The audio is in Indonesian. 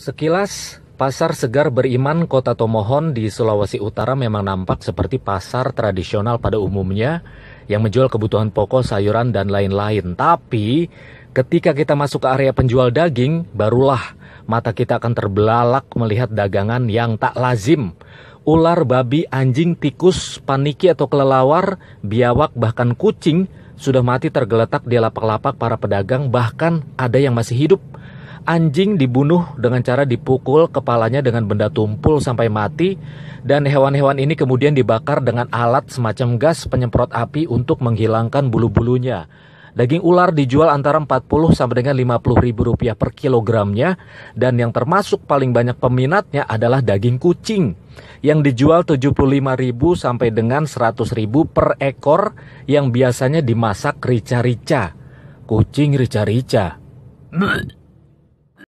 Sekilas, pasar segar beriman kota Tomohon di Sulawesi Utara memang nampak seperti pasar tradisional pada umumnya yang menjual kebutuhan pokok, sayuran, dan lain-lain. Tapi, ketika kita masuk ke area penjual daging, barulah mata kita akan terbelalak melihat dagangan yang tak lazim. Ular, babi, anjing, tikus, paniki atau kelelawar, biawak, bahkan kucing sudah mati tergeletak di lapak-lapak para pedagang, bahkan ada yang masih hidup – anjing dibunuh dengan cara dipukul kepalanya dengan benda tumpul sampai mati dan hewan-hewan ini kemudian dibakar dengan alat semacam gas penyemprot api untuk menghilangkan bulu-bulunya. Daging ular dijual antara 40 sampai dengan 50 ribu rupiah per kilogramnya dan yang termasuk paling banyak peminatnya adalah daging kucing yang dijual 75 ribu sampai dengan 100 ribu per ekor yang biasanya dimasak rica-rica. Kucing rica-rica.